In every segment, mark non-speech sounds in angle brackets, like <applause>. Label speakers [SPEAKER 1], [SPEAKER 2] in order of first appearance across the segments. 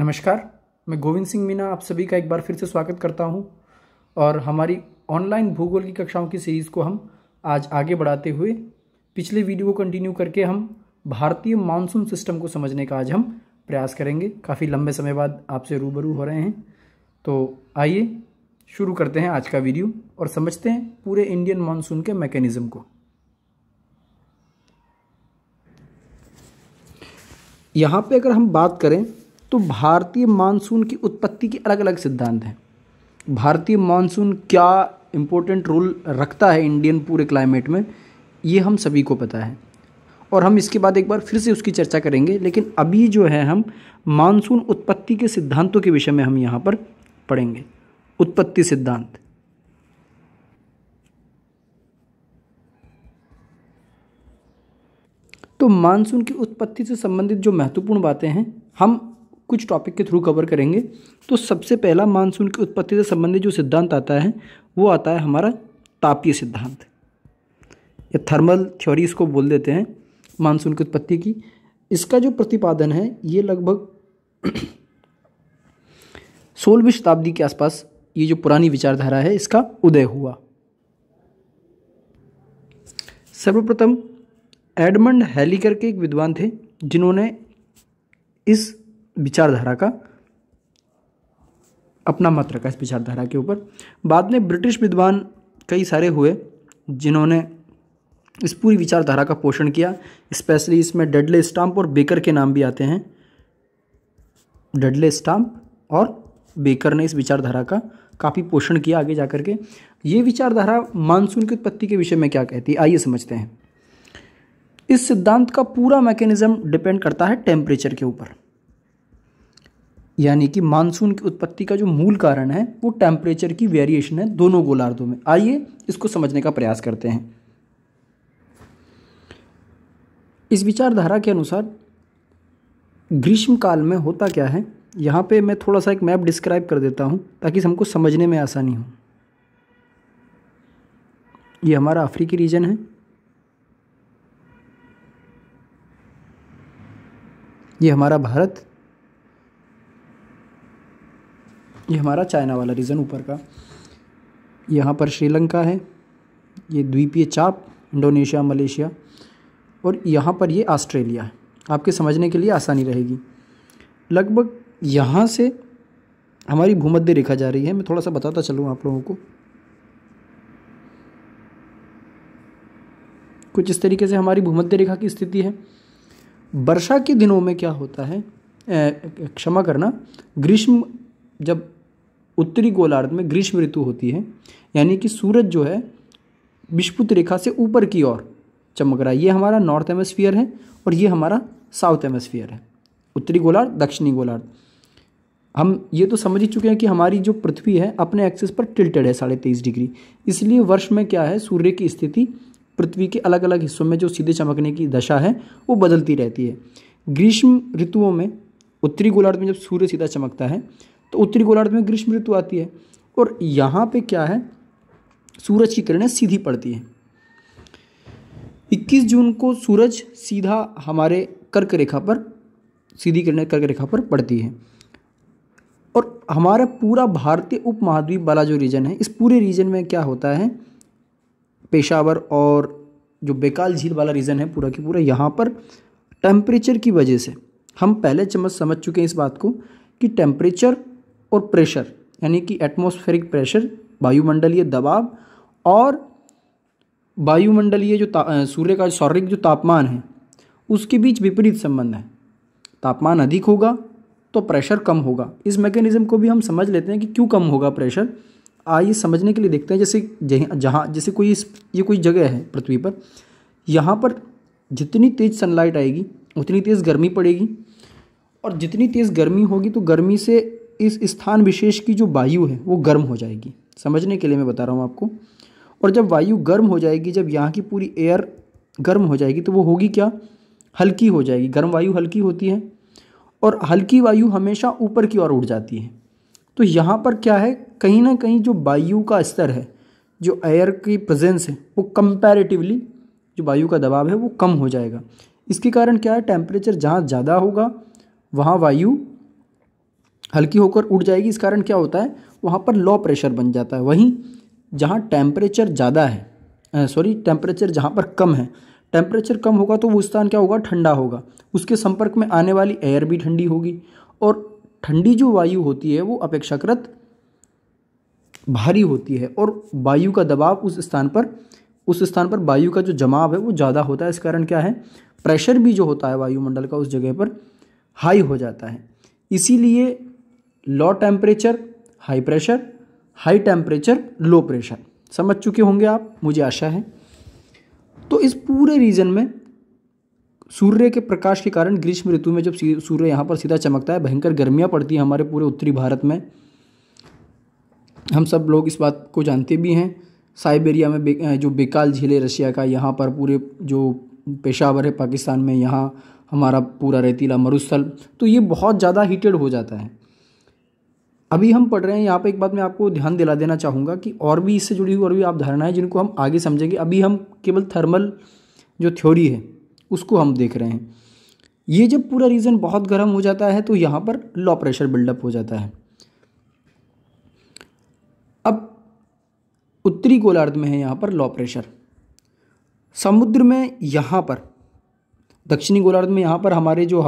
[SPEAKER 1] नमस्कार मैं गोविंद सिंह मीना आप सभी का एक बार फिर से स्वागत करता हूं और हमारी ऑनलाइन भूगोल की कक्षाओं की सीरीज़ को हम आज आगे बढ़ाते हुए पिछले वीडियो को कंटिन्यू करके हम भारतीय मानसून सिस्टम को समझने का आज हम प्रयास करेंगे काफ़ी लंबे समय बाद आपसे रूबरू हो रहे हैं तो आइए शुरू करते हैं आज का वीडियो और समझते हैं पूरे इंडियन मानसून के मैकेनिज़्म को यहाँ पे अगर हम बात करें तो भारतीय मानसून की उत्पत्ति के अलग अलग सिद्धांत हैं भारतीय मानसून क्या इम्पोर्टेंट रोल रखता है इंडियन पूरे क्लाइमेट में ये हम सभी को पता है और हम इसके बाद एक बार फिर से उसकी चर्चा करेंगे लेकिन अभी जो है हम मानसून उत्पत्ति के सिद्धांतों के विषय में हम यहाँ पर पढ़ेंगे उत्पत्ति सिद्धांत तो मानसून की उत्पत्ति से संबंधित जो महत्वपूर्ण बातें हैं हम कुछ टॉपिक के थ्रू कवर करेंगे तो सबसे पहला मानसून की उत्पत्ति से संबंधित जो सिद्धांत आता है वो आता है हमारा तापीय सिद्धांत या थर्मल थ्योरी इसको बोल देते हैं मानसून की उत्पत्ति की इसका जो प्रतिपादन है ये लगभग <clears throat> सोलहवीं शताब्दी के आसपास ये जो पुरानी विचारधारा है इसका उदय हुआ सर्वप्रथम एडमंड हैलीकर के एक विद्वान थे जिन्होंने इस विचारधारा का अपना मत रखा इस विचारधारा के ऊपर बाद में ब्रिटिश विद्वान कई सारे हुए जिन्होंने इस पूरी विचारधारा का पोषण किया स्पेशली इसमें डेडले स्टाम्प और बेकर के नाम भी आते हैं डेडले स्टाम्प और बेकर ने इस विचारधारा का काफ़ी पोषण किया आगे जा कर के ये विचारधारा मानसून की उत्पत्ति के विषय में क्या कहती है आइए समझते हैं इस सिद्धांत का पूरा मैकेनिज्म डिपेंड करता है टेम्परेचर के ऊपर यानी कि मानसून की उत्पत्ति का जो मूल कारण है वो टेम्परेचर की वेरिएशन है दोनों गोलार्धों में आइए इसको समझने का प्रयास करते हैं इस विचारधारा के अनुसार ग्रीष्म काल में होता क्या है यहाँ पे मैं थोड़ा सा एक मैप डिस्क्राइब कर देता हूँ ताकि हमको समझने में आसानी हो ये हमारा अफ्रीकी रीजन है ये हमारा भारत ये हमारा चाइना वाला रीजन ऊपर का यहाँ पर श्रीलंका है ये द्वीपीय चाप इंडोनेशिया मलेशिया और यहाँ पर ये ऑस्ट्रेलिया है आपके समझने के लिए आसानी रहेगी लगभग यहाँ से हमारी भूमध्य रेखा जा रही है मैं थोड़ा सा बताता चलूँ आप लोगों को कुछ इस तरीके से हमारी भूमध्य रेखा की स्थिति है वर्षा के दिनों में क्या होता है क्षमा करना ग्रीष्म जब उत्तरी गोलार्ध में ग्रीष्म ऋतु होती है यानी कि सूरज जो है विष्पुत रेखा से ऊपर की ओर चमक रहा है ये हमारा नॉर्थ एमोस्फियर है और ये हमारा साउथ एमोस्फियर है उत्तरी गोलार्ध दक्षिणी गोलार्ध हम ये तो समझ ही चुके हैं कि हमारी जो पृथ्वी है अपने एक्सिस पर टिल्टेड है साढ़े तेईस डिग्री इसलिए वर्ष में क्या है सूर्य की स्थिति पृथ्वी के अलग अलग हिस्सों में जो सीधे चमकने की दशा है वो बदलती रहती है ग्रीष्म ऋतुओं में उत्तरी गोलार्ध में जब सूर्य सीधा चमकता है तो उत्तरी गोलार्ध में ग्रीष्म ऋतु आती है और यहाँ पे क्या है सूरज की किरणें सीधी पड़ती हैं 21 जून को सूरज सीधा हमारे कर्क रेखा पर सीधी किरणें कर्क रेखा पर पड़ती हैं और हमारा पूरा भारतीय उपमहाद्वीप वाला जो रीजन है इस पूरे रीजन में क्या होता है पेशावर और जो बेकाल झील वाला रीजन है पूरा की पूरा यहाँ पर टेम्परेचर की वजह से हम पहले चम्मच समझ चुके हैं इस बात को कि टेम्परेचर और प्रेशर यानी कि एटमॉस्फेरिक प्रेशर वायुमंडलीय दबाव और वायुमंडलीय जो सूर्य का सौरिक जो तापमान है उसके बीच विपरीत संबंध है तापमान अधिक होगा तो प्रेशर कम होगा इस मैकेनिज़्म को भी हम समझ लेते हैं कि क्यों कम होगा प्रेशर आइए समझने के लिए देखते हैं जैसे जहाँ जैसे कोई इस ये कोई जगह है पृथ्वी पर यहाँ पर जितनी तेज़ सनलाइट आएगी उतनी तेज़ गर्मी पड़ेगी और जितनी तेज़ गर्मी होगी तो गर्मी से इस स्थान विशेष की जो वायु है वो गर्म हो जाएगी समझने के लिए मैं बता रहा हूँ आपको और जब वायु गर्म हो जाएगी जब यहाँ की पूरी एयर गर्म हो जाएगी तो वो होगी क्या हल्की हो जाएगी गर्म वायु हल्की होती है और हल्की वायु हमेशा ऊपर की ओर उड़ जाती है तो यहाँ पर क्या है कहीं ना कहीं जो वायु का स्तर है जो एयर की प्रेजेंस है वो कंपैरेटिवली जो वायु का दबाव है वो कम हो जाएगा इसके कारण क्या है टेम्परेचर जहाँ ज़्यादा होगा वहाँ वायु हल्की होकर उड़ जाएगी इस कारण क्या होता है वहाँ पर लो प्रेशर बन जाता है वहीं जहाँ टेम्परेचर ज़्यादा है सॉरी टेम्परेचर जहाँ पर कम है टेम्परेचर कम होगा तो वो स्थान क्या होगा ठंडा होगा उसके संपर्क में आने वाली एयर भी ठंडी होगी और ठंडी जो वायु होती है वो अपेक्षाकृत भारी होती है और वायु का दबाव उस स्थान पर उस स्थान पर वायु का जो जमाव है वो ज़्यादा होता है इस कारण क्या है प्रेशर भी जो होता है वायुमंडल का उस जगह पर हाई हो जाता है इसीलिए low temperature high pressure high temperature low pressure समझ चुके होंगे आप मुझे आशा है तो इस पूरे रीजन में सूर्य के प्रकाश के कारण ग्रीष्म ऋतु में जब सूर्य यहाँ पर सीधा चमकता है भयंकर गर्मियाँ पड़ती हैं हमारे पूरे उत्तरी भारत में हम सब लोग इस बात को जानते भी हैं साइबेरिया में बे, जो बेकाल झील है रशिया का यहाँ पर पूरे जो पेशावर है पाकिस्तान में यहाँ हमारा पूरा रेतीला मरुस्थल तो ये बहुत ज़्यादा हीटेड हो जाता है अभी हम पढ़ रहे हैं यहाँ पे एक बात मैं आपको ध्यान दिला देना चाहूँगा कि और भी इससे जुड़ी हुई और भी आप धारणाएं जिनको हम आगे समझेंगे अभी हम केवल थर्मल जो थ्योरी है उसको हम देख रहे हैं ये जब पूरा रीजन बहुत गर्म हो जाता है तो यहाँ पर लो प्रेशर बिल्डअप हो जाता है अब उत्तरी गोलार्ध में है यहाँ पर लो प्रेशर समुद्र में यहाँ पर दक्षिणी गोलार्ध में यहाँ पर हमारे जो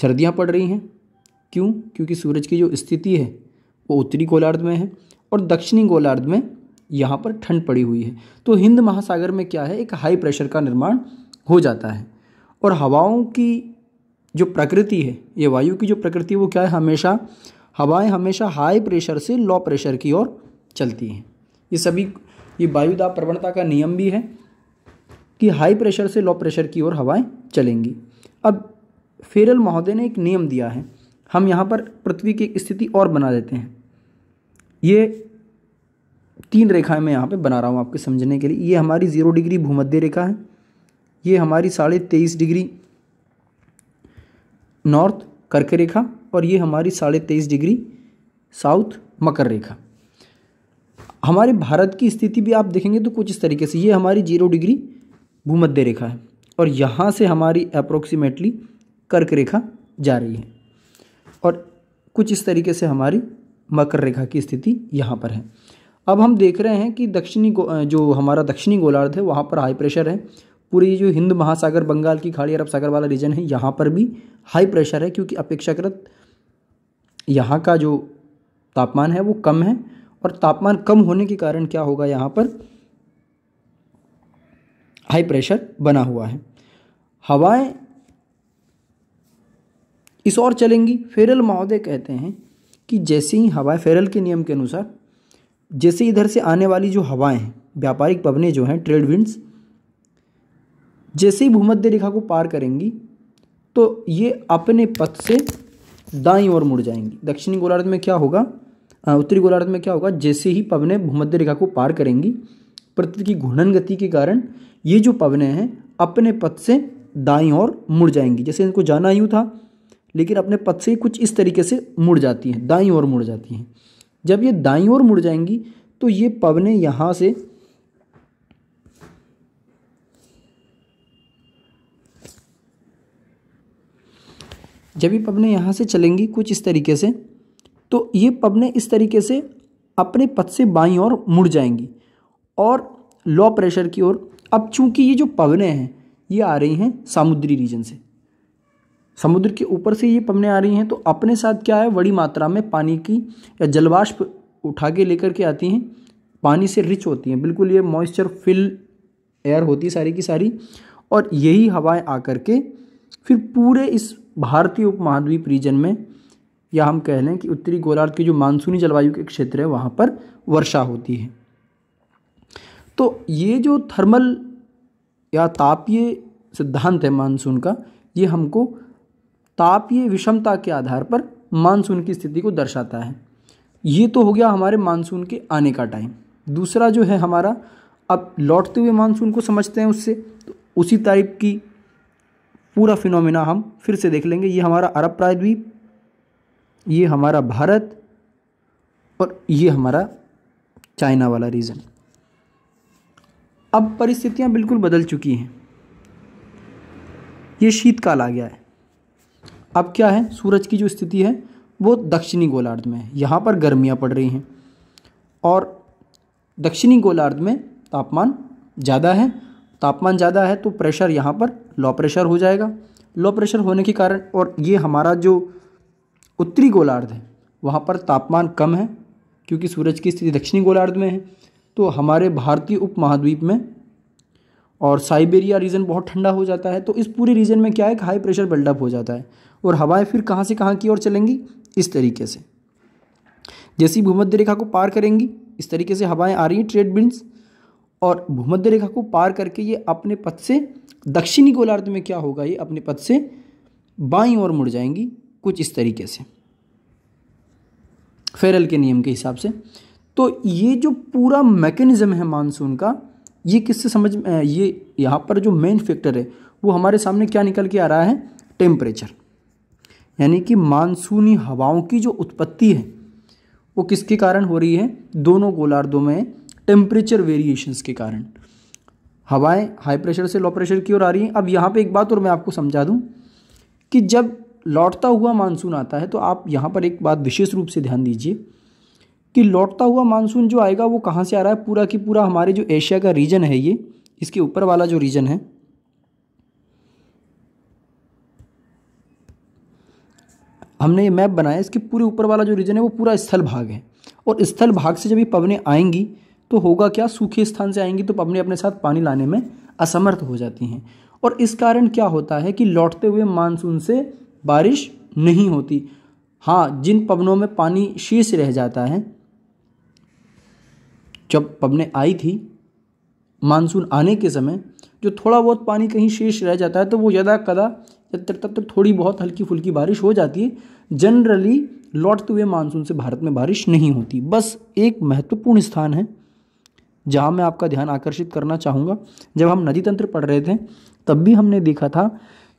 [SPEAKER 1] सर्दियाँ पड़ रही हैं क्यों क्योंकि सूरज की जो स्थिति है वो उत्तरी गोलार्ध में है और दक्षिणी गोलार्ध में यहाँ पर ठंड पड़ी हुई है तो हिंद महासागर में क्या है एक हाई प्रेशर का निर्माण हो जाता है और हवाओं की जो प्रकृति है ये वायु की जो प्रकृति वो क्या है हमेशा हवाएं हमेशा हाई प्रेशर से लो प्रेशर की ओर चलती हैं ये सभी ये वायुदाब प्रवणता का नियम भी है कि हाई प्रेशर से लो प्रेशर की ओर हवाएं चलेंगी अब फेरल महोदय ने एक नियम दिया है हम यहाँ पर पृथ्वी की स्थिति और बना देते हैं ये तीन रेखाएं मैं यहाँ पे बना रहा हूँ आपके समझने के लिए ये हमारी ज़ीरो डिग्री भूमध्य रेखा है ये हमारी साढ़े तेईस डिग्री नॉर्थ कर्क रेखा और ये हमारी साढ़े तेईस डिग्री साउथ मकर रेखा हमारे भारत की स्थिति भी आप देखेंगे तो कुछ इस तरीके से ये हमारी जीरो डिग्री भूमध्य रेखा है और यहाँ से हमारी अप्रोक्सीमेटली कर्क रेखा जा रही है और कुछ इस तरीके से हमारी मकर रेखा की स्थिति यहाँ पर है अब हम देख रहे हैं कि दक्षिणी जो हमारा दक्षिणी गोलार्ध है वहाँ पर हाई प्रेशर है पूरी जो हिंद महासागर बंगाल की खाड़ी अरब सागर वाला रीजन है यहाँ पर भी हाई प्रेशर है क्योंकि अपेक्षाकृत यहाँ का जो तापमान है वो कम है और तापमान कम होने के कारण क्या होगा यहाँ पर हाई प्रेशर बना हुआ है हवाएं इस और चलेंगी फेरल महोदय कहते हैं कि जैसे ही हवाएं फेरल के नियम के अनुसार जैसे इधर से आने वाली जो हवाएं हैं व्यापारिक पवने जो हैं ट्रेड विंड्स जैसे ही भूमध्य रेखा को पार करेंगी तो ये अपने पथ से दाई ओर मुड़ जाएंगी दक्षिणी गोलार्ध में क्या होगा उत्तरी गोलार्ध में क्या होगा जैसे ही पवने भूमध्य रेखा को पार करेंगी पृथ्वी की घूर्णन गति के कारण ये जो पवने हैं अपने पथ से दाई ओर मुड़ जाएंगी जैसे इनको जाना यूँ था लेकिन अपने पथ से कुछ इस तरीके से मुड़ जाती हैं दाई ओर मुड़ जाती हैं जब ये दाई ओर मुड़ जाएंगी तो ये पवने यहाँ से जब ये पवने यहाँ से चलेंगी कुछ इस तरीके से तो ये पवने इस तरीके से अपने पथ से बाई और मुड़ जाएंगी और लो प्रेशर की ओर अब चूंकि ये जो पवने हैं ये आ रही हैं सामुद्री रीजन से समुद्र के ऊपर से ये पमने आ रही हैं तो अपने साथ क्या है बड़ी मात्रा में पानी की या जलवाष्प उठा के लेकर के आती हैं पानी से रिच होती हैं बिल्कुल ये मॉइस्चर फिल एयर होती है सारी की सारी और यही हवाएं आकर के फिर पूरे इस भारतीय उपमहाद्वीप रीजन में या हम कह लें कि उत्तरी गोलार्ध के जो मानसूनी जलवायु के क्षेत्र है वहाँ पर वर्षा होती है तो ये जो थर्मल या तापीय सिद्धांत है मानसून का ये हमको तापीय विषमता के आधार पर मानसून की स्थिति को दर्शाता है ये तो हो गया हमारे मानसून के आने का टाइम दूसरा जो है हमारा अब लौटते हुए मानसून को समझते हैं उससे तो उसी टाइप की पूरा फिनोमिना हम फिर से देख लेंगे ये हमारा अरब प्रायद्वीप ये हमारा भारत और ये हमारा चाइना वाला रीज़न अब परिस्थितियां बिल्कुल बदल चुकी हैं ये शीतकाल आ गया है अब क्या है सूरज की जो स्थिति है वो दक्षिणी गोलार्ध में है यहाँ पर गर्मियाँ पड़ रही हैं और दक्षिणी गोलार्ध में तापमान ज़्यादा है तापमान ज़्यादा है तो प्रेशर यहाँ पर लो प्रेशर हो जाएगा लो प्रेशर होने के कारण और ये हमारा जो उत्तरी गोलार्ध है वहाँ पर तापमान कम है क्योंकि सूरज की स्थिति दक्षिणी गोलार्ध में है तो हमारे भारतीय उपमहाद्वीप में और साइबेरिया रीजन बहुत ठंडा हो जाता है तो इस पूरे रीजन में क्या है हाई प्रेशर बिल्डअप हो जाता है और हवाएं फिर कहाँ से कहाँ की ओर चलेंगी इस तरीके से जैसे ही भूमध्य रेखा को पार करेंगी इस तरीके से हवाएं आ रही हैं ट्रेड बिन्स और भूमध्य रेखा को पार करके ये अपने पथ से दक्षिणी गोलार्ध में क्या होगा ये अपने पथ से बाई ओर मुड़ जाएंगी कुछ इस तरीके से फेरल के नियम के हिसाब से तो ये जो पूरा मैकेनिज़्म है मानसून का ये किससे समझ ये यहाँ पर जो मेन फैक्टर है वो हमारे सामने क्या निकल के आ रहा है टेम्परेचर यानी कि मानसूनी हवाओं की जो उत्पत्ति है वो किसके कारण हो रही है दोनों गोलार्धों में टेम्परेचर वेरिएशंस के कारण हवाएं हाई प्रेशर से लो प्रेशर की ओर आ रही हैं अब यहाँ पे एक बात और मैं आपको समझा दूँ कि जब लौटता हुआ मानसून आता है तो आप यहाँ पर एक बात विशेष रूप से ध्यान दीजिए कि लौटता हुआ मानसून जो आएगा वो कहाँ से आ रहा है पूरा कि पूरा हमारे जो एशिया का रीजन है ये इसके ऊपर वाला जो रीजन है हमने ये मैप बनाया इसके पूरे ऊपर वाला जो रीजन है वो पूरा स्थल भाग है और स्थल भाग से जब ये पवने आएंगी तो होगा क्या सूखे स्थान से आएंगी तो पवने अपने साथ पानी लाने में असमर्थ हो जाती हैं और इस कारण क्या होता है कि लौटते हुए मानसून से बारिश नहीं होती हाँ जिन पवनों में पानी शेष रह जाता है जब पवने आई थी मानसून आने के समय जो थोड़ा बहुत पानी कहीं शेष रह जाता है तो वो ज़्यादा कदा जब तक तब तक थोड़ी बहुत हल्की फुल्की बारिश हो जाती है जनरली लौटते हुए मानसून से भारत में बारिश नहीं होती बस एक महत्वपूर्ण स्थान है जहाँ मैं आपका ध्यान आकर्षित करना चाहूँगा जब हम नदी तंत्र पढ़ रहे थे तब भी हमने देखा था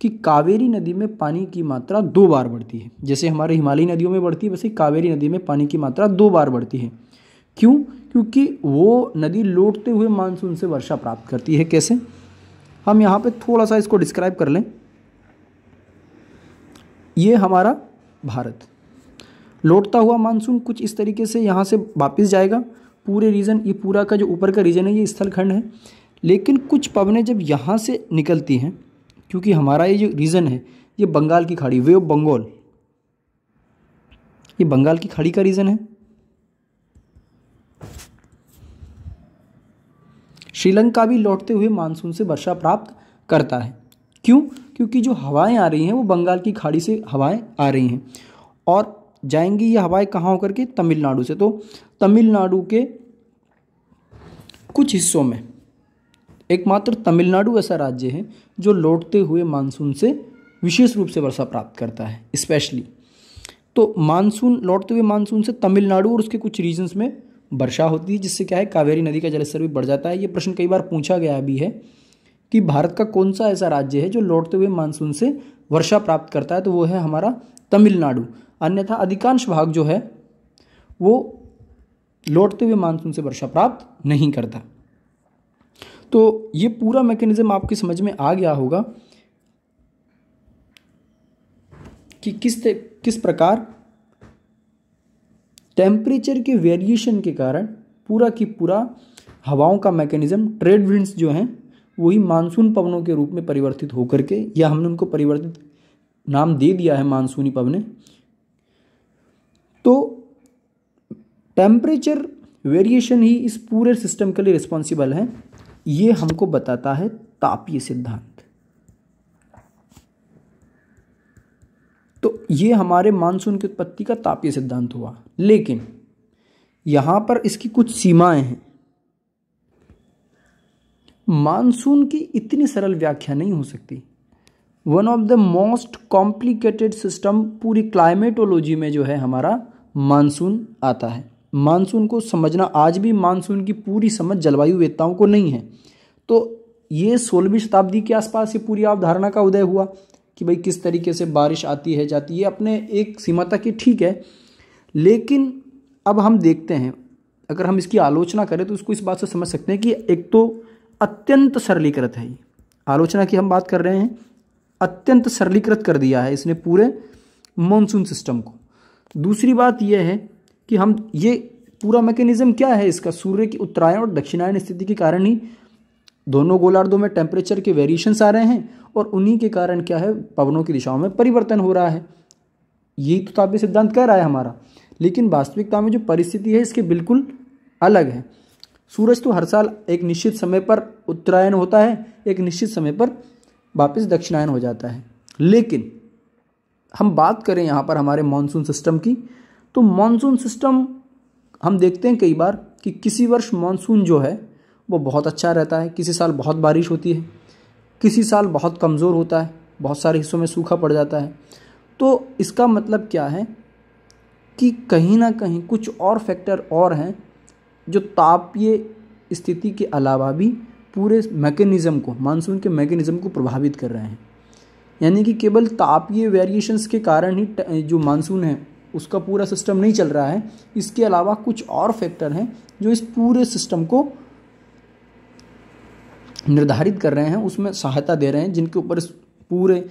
[SPEAKER 1] कि कावेरी नदी में पानी की मात्रा दो बार बढ़ती है जैसे हमारे हिमालयी नदियों में बढ़ती है वैसे कावेरी नदी में पानी की मात्रा दो बार बढ़ती है क्यों क्योंकि वो नदी लौटते हुए मानसून से वर्षा प्राप्त करती है कैसे हम यहाँ पे थोड़ा सा इसको डिस्क्राइब कर लें ये हमारा भारत लौटता हुआ मानसून कुछ इस तरीके से यहाँ से वापस जाएगा पूरे रीजन ये पूरा का जो ऊपर का रीजन है ये स्थलखंड है लेकिन कुछ पवने जब यहाँ से निकलती हैं क्योंकि हमारा ये जो रीजन है ये बंगाल की खाड़ी वे ऑफ बंगाल ये बंगाल की खाड़ी का रीजन है श्रीलंका भी लौटते हुए मानसून से वर्षा प्राप्त करता है क्यों क्योंकि जो हवाएं आ रही हैं वो बंगाल की खाड़ी से हवाएं आ रही हैं और जाएंगी ये हवाएं कहाँ होकर के तमिलनाडु से तो तमिलनाडु के कुछ हिस्सों में एकमात्र तमिलनाडु ऐसा राज्य है जो लौटते हुए मानसून से विशेष रूप से वर्षा प्राप्त करता है स्पेशली तो मानसून लौटते हुए मानसून से तमिलनाडु और उसके कुछ रीजन्स में वर्षा होती है जिससे क्या है कावेरी नदी का जलस्तर भी बढ़ जाता है ये प्रश्न कई बार पूछा गया भी है कि भारत का कौन सा ऐसा राज्य है जो लौटते हुए मानसून से वर्षा प्राप्त करता है तो वो है हमारा तमिलनाडु अन्यथा अधिकांश भाग जो है वो लौटते हुए मानसून से वर्षा प्राप्त नहीं करता तो ये पूरा मैकेनिज्म आपकी समझ में आ गया होगा कि किस ते, किस प्रकार टेम्परेचर के वेरिएशन के कारण पूरा की पूरा हवाओं का मैकेनिज्म ट्रेड विंड्स जो हैं वही मानसून पवनों के रूप में परिवर्तित होकर के या हमने उनको परिवर्तित नाम दे दिया है मानसूनी पवने तो टेम्परेचर वेरिएशन ही इस पूरे सिस्टम के लिए रिस्पॉन्सिबल है ये हमको बताता है तापीय सिद्धांत तो ये हमारे मानसून की उत्पत्ति का तापीय सिद्धांत हुआ लेकिन यहाँ पर इसकी कुछ सीमाएं हैं मानसून की इतनी सरल व्याख्या नहीं हो सकती one of the most complicated system पूरी क्लाइमेटोलॉजी में जो है हमारा मानसून आता है मानसून को समझना आज भी मानसून की पूरी समझ जलवायु वेदताओं को नहीं है तो ये सोलहवीं शताब्दी के आसपास ये पूरी अवधारणा का उदय हुआ कि भाई किस तरीके से बारिश आती है जाती है अपने एक सीमा तक ही ठीक है लेकिन अब हम देखते हैं अगर हम इसकी आलोचना करें तो उसको इस बात से समझ सकते हैं कि एक तो अत्यंत सरलीकृत है आलोचना की हम बात कर रहे हैं अत्यंत सरलीकृत कर दिया है इसने पूरे मानसून सिस्टम को दूसरी बात यह है कि हम ये पूरा मैकेनिज्म क्या है इसका सूर्य की उत्तरायण और दक्षिणायन स्थिति के कारण ही दोनों गोलार्धों में टेम्परेचर के वेरिएशंस आ रहे हैं और उन्हीं के कारण क्या है पवनों की दिशाओं में परिवर्तन हो रहा है यही तो ताप्य सिद्धांत कह रहा है हमारा लेकिन वास्तविकता में जो परिस्थिति है इसके बिल्कुल अलग है सूरज तो हर साल एक निश्चित समय पर उत्तरायण होता है एक निश्चित समय पर वापस दक्षिणायन हो जाता है लेकिन हम बात करें यहाँ पर हमारे मानसून सिस्टम की तो मानसून सिस्टम हम देखते हैं कई बार कि किसी वर्ष मानसून जो है वो बहुत अच्छा रहता है किसी साल बहुत बारिश होती है किसी साल बहुत कमज़ोर होता है बहुत सारे हिस्सों में सूखा पड़ जाता है तो इसका मतलब क्या है कि कहीं ना कहीं कुछ और फैक्टर और हैं जो तापीय स्थिति के अलावा भी पूरे मैकेनिज़्म को मानसून के मैकेनिज़्म को प्रभावित कर रहे हैं यानी कि केवल तापीय वेरिएशंस के कारण ही जो मानसून है उसका पूरा सिस्टम नहीं चल रहा है इसके अलावा कुछ और फैक्टर हैं जो इस पूरे सिस्टम को निर्धारित कर रहे हैं उसमें सहायता दे रहे हैं जिनके ऊपर इस पूरे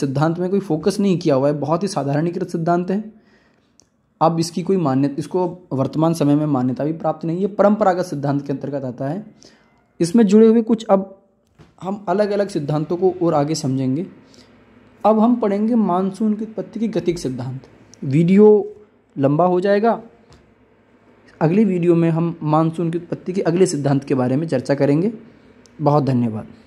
[SPEAKER 1] सिद्धांत में कोई फोकस नहीं किया हुआ है बहुत ही साधारणीकृत सिद्धांत है अब इसकी कोई मान्यता इसको वर्तमान समय में मान्यता भी प्राप्त नहीं है परंपरागत सिद्धांत के अंतर्गत आता है इसमें जुड़े हुए कुछ अब हम अलग अलग सिद्धांतों को और आगे समझेंगे अब हम पढ़ेंगे मानसून की उत्पत्ति की गतिक सिद्धांत वीडियो लंबा हो जाएगा अगली वीडियो में हम मानसून की उत्पत्ति के अगले सिद्धांत के बारे में चर्चा करेंगे बहुत धन्यवाद